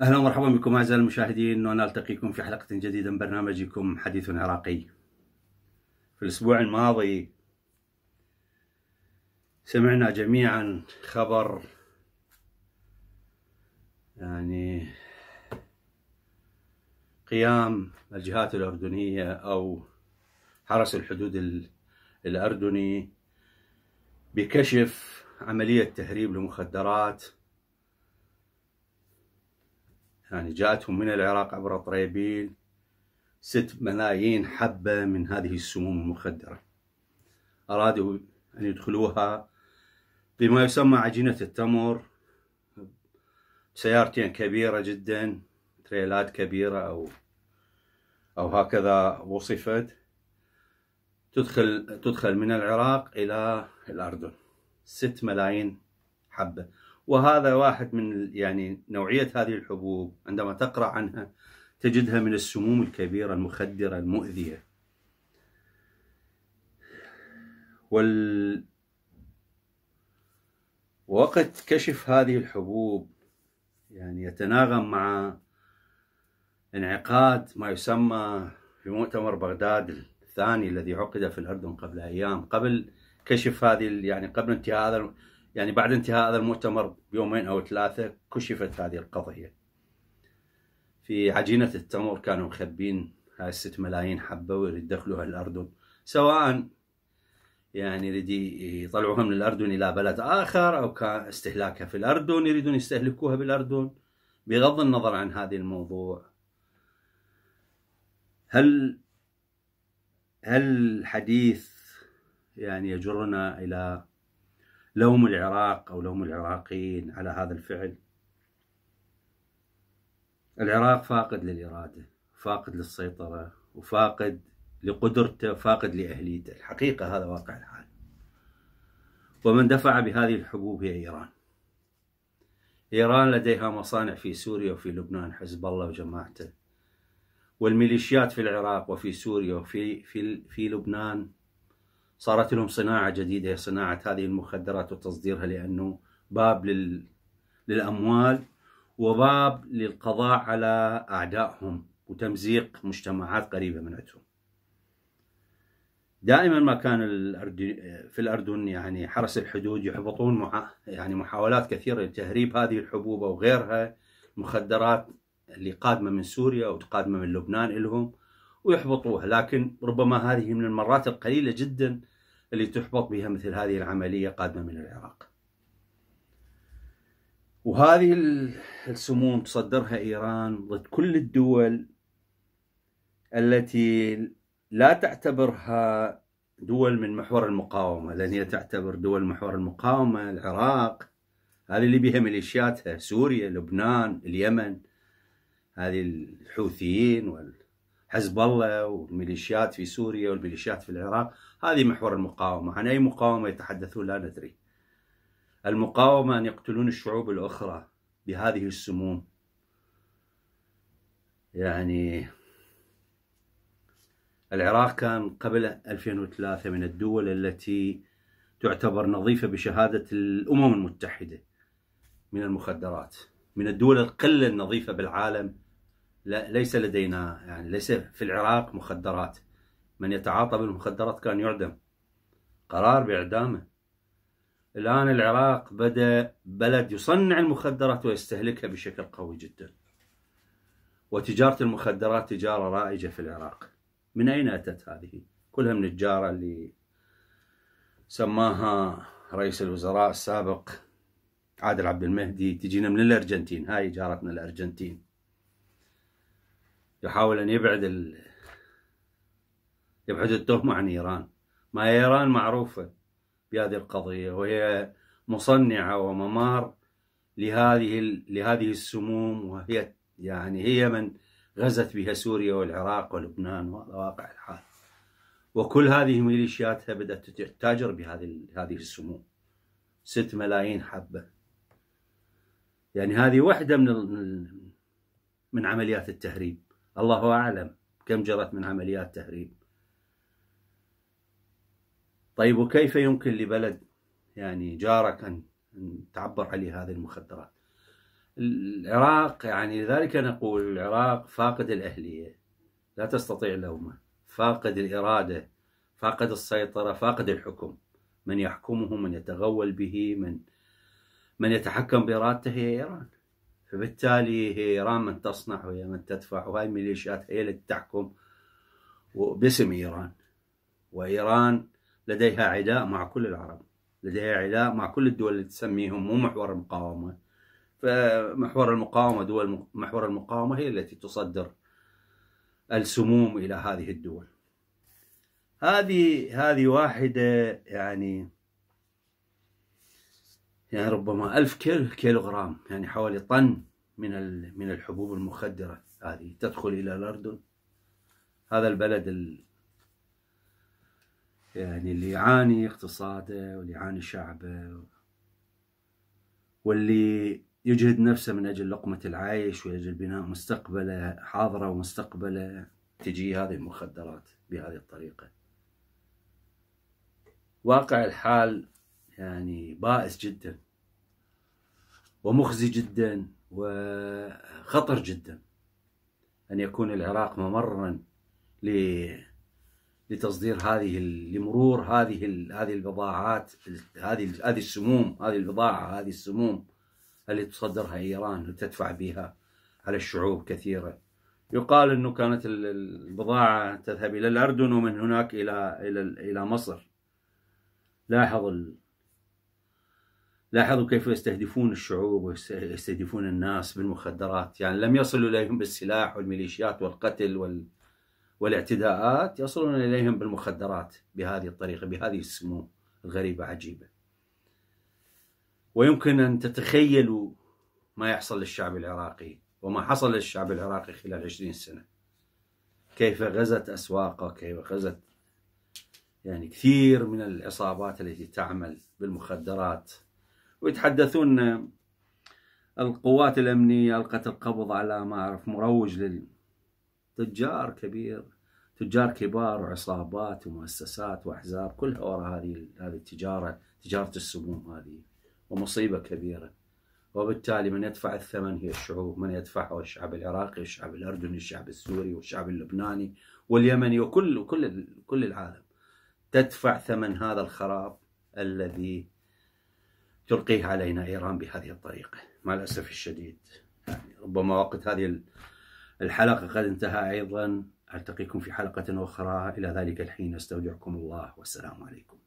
اهلا ومرحبا بكم اعزائي المشاهدين ونلتقيكم في حلقه جديده من برنامجكم حديث عراقي. في الاسبوع الماضي سمعنا جميعا خبر يعني قيام الجهات الأردنية أو حرس الحدود الأردني بكشف عملية تهريب لمخدرات يعني جاءتهم من العراق عبر طريبيل ست ملايين حبة من هذه السموم المخدرة أرادوا أن يدخلوها بما يسمى عجينة التمر سيارتين كبيرة جدا تريلات كبيرة أو أو هكذا وصفت تدخل تدخل من العراق إلى الأردن ست ملايين حبة وهذا واحد من يعني نوعية هذه الحبوب عندما تقرأ عنها تجدها من السموم الكبيرة المخدرة المؤذية وال وقت كشف هذه الحبوب يعني يتناغم مع انعقاد ما يسمى في مؤتمر بغداد الثاني الذي عقد في الأردن قبل أيام قبل كشف هذه يعني قبل انتهاء هذا يعني بعد انتهاء هذا المؤتمر بيومين أو ثلاثة كشفت هذه القضية في عجينة التمر كانوا مخبين هاي 6 ملايين حبة ويدخلوها الأردن سواء يعني يريد يطلعوها من الأردن إلى بلد آخر أو كان استهلاكها في الأردن يريدون يستهلكوها بالأردن بغض النظر عن هذا الموضوع هل هل الحديث يعني يجرنا إلى لوم العراق أو لوم العراقيين على هذا الفعل العراق فاقد للإرادة فاقد للسيطرة وفاقد لقدرته فاقد لأهليته الحقيقة هذا واقع الحال ومن دفع بهذه الحبوب هي إيران إيران لديها مصانع في سوريا وفي لبنان حزب الله وجماعته والميليشيات في العراق وفي سوريا وفي في في لبنان صارت لهم صناعة جديدة هي صناعة هذه المخدرات وتصديرها لأنه باب لل للأموال وباب للقضاء على أعدائهم وتمزيق مجتمعات قريبة من عندهم دائما ما كان في الاردن يعني حرس الحدود يحبطون مع يعني محاولات كثيره لتهريب هذه الحبوب او غيرها مخدرات اللي قادمه من سوريا او قادمه من لبنان الهم ويحبطوها لكن ربما هذه من المرات القليله جدا اللي تحبط بها مثل هذه العمليه قادمه من العراق. وهذه السموم تصدرها ايران ضد كل الدول التي لا تعتبرها دول من محور المقاومة لأن هي تعتبر دول محور المقاومة العراق هذه اللي بها ميليشياتها سوريا لبنان اليمن هذه الحوثيين وحزب الله والميليشيات في سوريا والميليشيات في العراق هذه محور المقاومة عن أي مقاومة يتحدثون لا ندري المقاومة أن يقتلون الشعوب الأخرى بهذه السموم يعني العراق كان قبل 2003 من الدول التي تعتبر نظيفة بشهادة الأمم المتحدة من المخدرات من الدول القلة النظيفة بالعالم لا ليس لدينا يعني ليس في العراق مخدرات من يتعاطى بالمخدرات كان يعدم قرار بإعدامه الآن العراق بدأ بلد يصنع المخدرات ويستهلكها بشكل قوي جدا وتجارة المخدرات تجارة رائجة في العراق من أين أتت هذه؟ كلها من الجارة اللي سماها رئيس الوزراء السابق عادل عبد المهدي تجينا من الأرجنتين هاي جارتنا الأرجنتين يحاول أن يبعد ال... يبعد التهمة عن إيران ما إيران معروفة بهذه القضية وهي مصنعة وممار لهذه ال... لهذه السموم وهي يعني هي من غزت بها سوريا والعراق ولبنان وواقع واقع الحال وكل هذه ميليشياتها بدأت تتاجر بهذه هذه السموم ست ملايين حبة يعني هذه واحدة من من عمليات التهريب الله أعلم كم جرت من عمليات تهريب طيب وكيف يمكن لبلد يعني جارك أن تعبر عليه هذه المخدرات العراق يعني لذلك نقول العراق فاقد الأهلية لا تستطيع لومه فاقد الإرادة فاقد السيطرة فاقد الحكم من يحكمه من يتغول به من من يتحكم بإرادته هي إيران فبالتالي هي إيران من تصنع وهي من تدفع وهاي الميليشيات هي التي تحكم باسم إيران وإيران لديها عداء مع كل العرب لديها عداء مع كل الدول اللي تسميهم مو محور المقاومه فمحور المقاومة دول محور المقاومة هي التي تصدر السموم إلى هذه الدول هذه هذه واحدة يعني يعني ربما ألف كيلو كيلوغرام يعني حوالي طن من من الحبوب المخدرة هذه تدخل إلى الأردن هذا البلد ال يعني اللي يعاني اقتصاده واللي يعاني شعبه واللي يجهد نفسه من أجل لقمة العيش ولاجل بناء مستقبله حاضره ومستقبله تجي هذه المخدرات بهذه الطريقة واقع الحال يعني بائس جدا ومخزي جدا وخطر جدا أن يكون العراق ممرا لتصدير هذه لمرور هذه هذه البضاعات هذه هذه السموم هذه البضاعة هذه السموم التي تصدرها إيران وتدفع بها على الشعوب كثيرة يقال أنه كانت البضاعة تذهب إلى الأردن ومن هناك إلى إلى إلى مصر لاحظ ال... لاحظوا كيف يستهدفون الشعوب ويستهدفون الناس بالمخدرات يعني لم يصلوا إليهم بالسلاح والميليشيات والقتل وال... والاعتداءات يصلون إليهم بالمخدرات بهذه الطريقة بهذه السموم الغريبة عجيبة ويمكن أن تتخيلوا ما يحصل للشعب العراقي وما حصل للشعب العراقي خلال 20 سنة كيف غزت أسواقه كيف غزت يعني كثير من العصابات التي تعمل بالمخدرات ويتحدثون القوات الأمنية ألقت القبض على ما أعرف مروج للتجار كبير تجار كبار وعصابات ومؤسسات وأحزاب كلها وراء هذه هذه التجارة تجارة السموم هذه ومصيبة كبيرة وبالتالي من يدفع الثمن هي الشعوب من يدفعه الشعب العراقي الشعب الأردني الشعب السوري والشعب اللبناني واليمني وكل كل كل العالم تدفع ثمن هذا الخراب الذي تلقيه علينا إيران بهذه الطريقة مع الأسف الشديد يعني ربما وقت هذه الحلقة قد انتهى أيضا ألتقيكم في حلقة أخرى إلى ذلك الحين أستودعكم الله والسلام عليكم